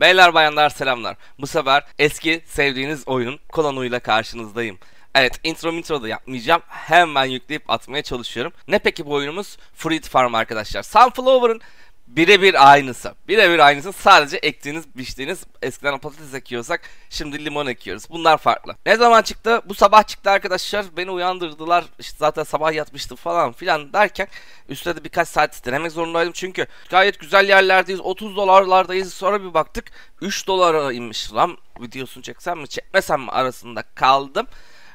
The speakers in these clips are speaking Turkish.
Beyler bayanlar selamlar. Bu sefer eski sevdiğiniz oyunun kolonuyla karşınızdayım. Evet intro intro da yapmayacağım. Hemen yükleyip atmaya çalışıyorum. Ne peki bu oyunumuz? Fruit Farm arkadaşlar. Sunflower'ın birebir aynısı. Birebir aynısı sadece ektiğiniz, biçtiğiniz eskiden patates ekiyorsak şimdi limon ekiyoruz. Bunlar farklı. Ne zaman çıktı? Bu sabah çıktı arkadaşlar. Beni uyandırdılar. İşte zaten sabah yatmıştım falan filan derken üstüne de birkaç saat denemek zorundaydım. Çünkü gayet güzel yerlerdeyiz. 30 dolarlardayız. Sonra bir baktık 3 dolara inmiş. Lan videosunu çeksem mi çekmesem mi arasında kaldım.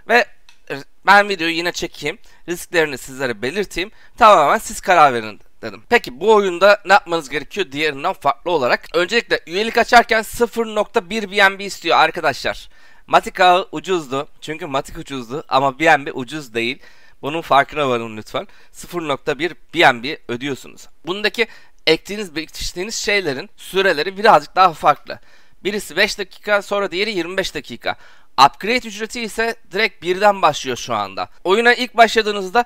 Ve ben videoyu yine çekeyim. Risklerini sizlere belirteyim. Tamamen siz karar verin dedim. Peki bu oyunda ne yapmanız gerekiyor diğerinden farklı olarak? Öncelikle üyelik açarken 0.1 BNB istiyor arkadaşlar. Matic ağı ucuzdu. Çünkü Matic ucuzdu ama BNB ucuz değil. Bunun farkına varın lütfen. 0.1 BNB ödüyorsunuz. Bundaki ektiğiniz, biriktirdiğiniz şeylerin süreleri birazcık daha farklı. Birisi 5 dakika sonra diğeri 25 dakika. Upgrade ücreti ise direkt birden başlıyor şu anda. Oyuna ilk başladığınızda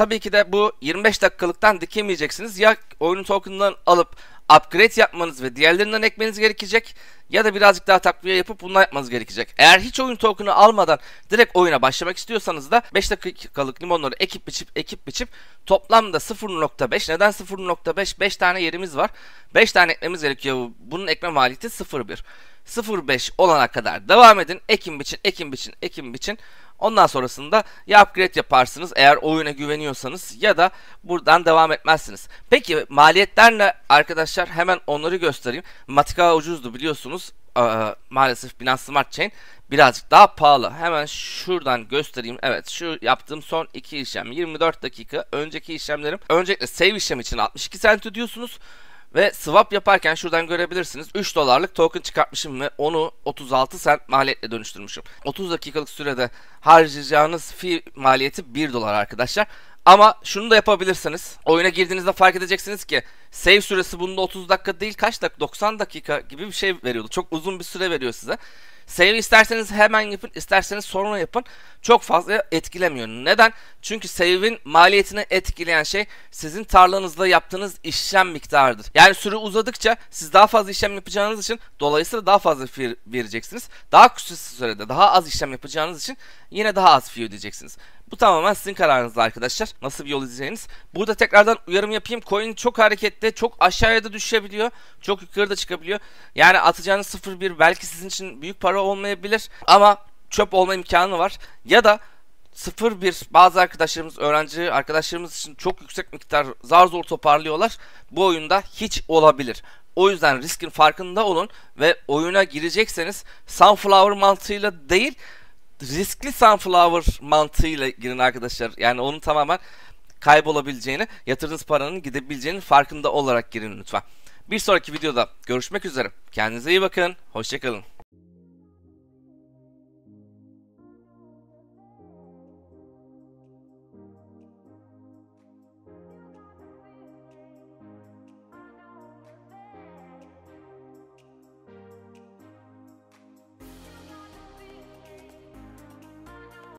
tabii ki de bu 25 dakikalıktan dikemeyeceksiniz. Ya oyunun token'ından alıp upgrade yapmanız ve diğerlerinden ekmeniz gerekecek ya da birazcık daha takviye yapıp bundan yapmanız gerekecek. Eğer hiç oyun token'ı almadan direkt oyuna başlamak istiyorsanız da 5 dakikalık limonları ekip biçip ekip biçip toplamda 0.5 neden 0.5 5 tane yerimiz var. 5 tane ekmemiz gerekiyor. Bunun ekme maliyeti 0.1. 05 olana kadar devam edin. Ekim biçin, ekim biçin, ekim biçin. Ondan sonrasında ya upgrade yaparsınız eğer oyuna güveniyorsanız ya da buradan devam etmezsiniz. Peki maliyetler ne arkadaşlar? Hemen onları göstereyim. Matika ucuzdu biliyorsunuz. Ee, maalesef Binance Smart Chain birazcık daha pahalı. Hemen şuradan göstereyim. Evet şu yaptığım son iki işlem 24 dakika önceki işlemlerim. Öncelikle save işlem için 62 cent ödüyorsunuz. Ve swap yaparken şuradan görebilirsiniz 3 dolarlık token çıkartmışım ve onu 36 sent maliyetle dönüştürmüşüm. 30 dakikalık sürede harcayacağınız fee maliyeti 1 dolar arkadaşlar. Ama şunu da yapabilirsiniz. Oyuna girdiğinizde fark edeceksiniz ki save süresi bunda 30 dakika değil kaç dakika 90 dakika gibi bir şey veriyordu. Çok uzun bir süre veriyor size. Save isterseniz hemen yapın, isterseniz sonra yapın. Çok fazla etkilemiyor. Neden? Çünkü save'in maliyetini etkileyen şey sizin tarlanızda yaptığınız işlem miktarıdır. Yani süre uzadıkça siz daha fazla işlem yapacağınız için dolayısıyla daha fazla fee vereceksiniz. Daha kısa sürede daha az işlem yapacağınız için yine daha az fee ödeyeceksiniz. Bu tamamen sizin kararınız arkadaşlar. Nasıl bir yol izleyeceğiniz. Burada tekrardan uyarım yapayım. Coin çok hareketli. Çok aşağıya da düşebiliyor. Çok yukarıda çıkabiliyor. Yani atacağınız 0.1 belki sizin için büyük para olmayabilir. Ama çöp olma imkanı var. Ya da 0-1 bazı arkadaşlarımız, öğrenci arkadaşlarımız için çok yüksek miktar zar zor toparlıyorlar. Bu oyunda hiç olabilir. O yüzden riskin farkında olun ve oyuna girecekseniz Sunflower mantığıyla değil riskli sunflower mantığıyla girin arkadaşlar. Yani onun tamamen kaybolabileceğini, yatırdığınız paranın gidebileceğinin farkında olarak girin lütfen. Bir sonraki videoda görüşmek üzere. Kendinize iyi bakın. Hoşçakalın.